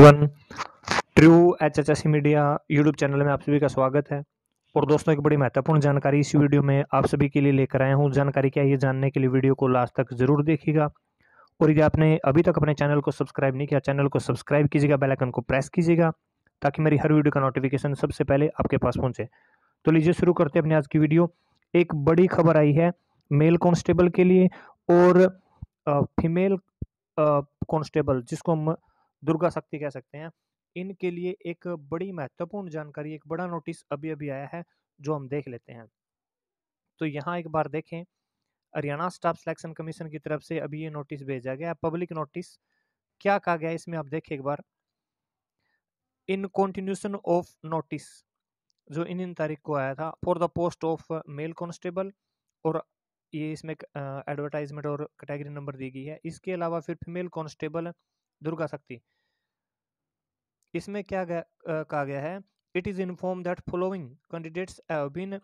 everyone true H H S media YouTube channel में आप सभी का स्वागत है और दोस्तों एक बड़ी महत्वपूर्ण जानकारी इस वीडियो में आप सभी के लिए लेकर आया हूँ जानकारी क्या है ये जानने के लिए वीडियो को लास्ट तक ज़रूर देखिएगा और यदि आपने अभी तक अपने चैनल को सब्सक्राइब नहीं किया चैनल को सब्सक्राइब कीजिएगा बेलाइकन को प्रेस कीजिएगा ताकि मेरी हर वीडियो का नोटिफिकेशन सबसे पहले आपके पास पहुँचे तो लीजिए शुरू करते हैं अपनी आज की वीडियो एक बड़ी खबर आई है मेल कॉन्स्टेबल के लिए और फीमेल कॉन्स्टेबल जिसको हम दुर्गा शक्ति कह सकते हैं इनके लिए एक बड़ी महत्वपूर्ण जानकारी एक बड़ा नोटिस अभी अभी आया है जो हम देख लेते हैं तो यहाँ एक बार देखें हरियाणा स्टाफ सिलेक्शन कमीशन की तरफ से अभी ये नोटिस भेजा गया पब्लिक नोटिस क्या कहा गया इसमें आप देखें एक बार इन कॉन्टिन्यूशन ऑफ नोटिस जो इन इन तारीख को आया था for the post of male constable और ये इसमें एडवर्टाइजमेंट और कैटेगरी नंबर दी गई है इसके अलावा फिर फीमेल कॉन्स्टेबल दुर्गा शक्ति इसमें क्या कहा गया है it is inform that following candidates have been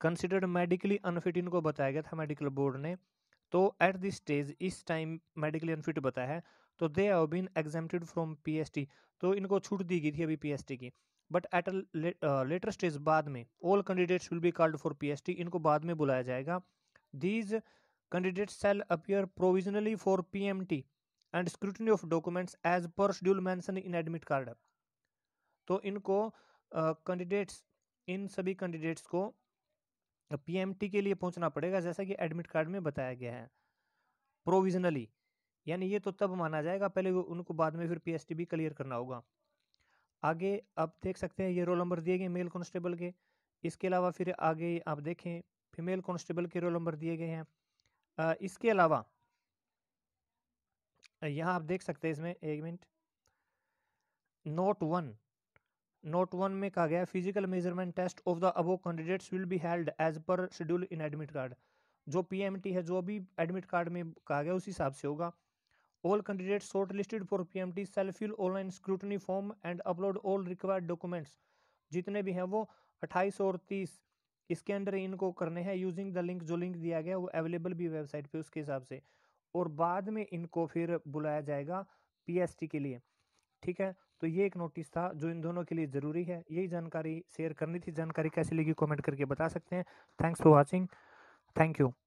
considered medically unfit इनको बताया गया था मेडिकल बोर्ड ने तो एट दिस स्टेज इस टाइम मेडिकली अनफिट बताया है तो they have been exempted from PST तो इनको छूट दी गई थी अभी पीएसटी की बट एट लेटर स्टेज बाद में all candidates will be called for PST इनको बाद में बुलाया जाएगा these candidates shall appear provisionally for PMT and scrutiny of documents as per schedule mentioned in admit card तो इनको कैंडिडेट्स uh, इन सभी कैंडिडेट्स को पीएमटी के लिए पहुंचना पड़ेगा जैसा कि एडमिट कार्ड में बताया गया है प्रोविजनली यानी ये तो तब माना जाएगा पहले उनको बाद में फिर पीएसटी भी क्लियर करना होगा आगे आप देख सकते हैं ये रोल नंबर दिए गए मेल कॉन्स्टेबल के इसके अलावा फिर आगे आप देखें फीमेल कॉन्स्टेबल के रोल नंबर दिए गए हैं इसके अलावा यहाँ आप देख सकते हैं इसमें एक minute note one note one में कहा गया physical measurement test of the above candidates will be held as per schedule in admit card जो पीएमटी है जो भी एडमिट कार्ड में कहा गया उसी हिसाब से होगा all candidate short listed for P M T shall fill online scrutiny form and upload all required documents जितने भी हैं वो अट्ठाईस और तीस इसके अंडर इनको करने हैं यूजिंग द लिंक जो लिंक दिया गया वो अवेलेबल भी वेबसाइट पे उसके हिसाब से और बाद में इनको फिर बुलाया जाएगा पीएसटी के लिए ठीक है तो ये एक नोटिस था जो इन दोनों के लिए ज़रूरी है यही जानकारी शेयर करनी थी जानकारी कैसी लगी कमेंट करके बता सकते हैं thanks for watching thank you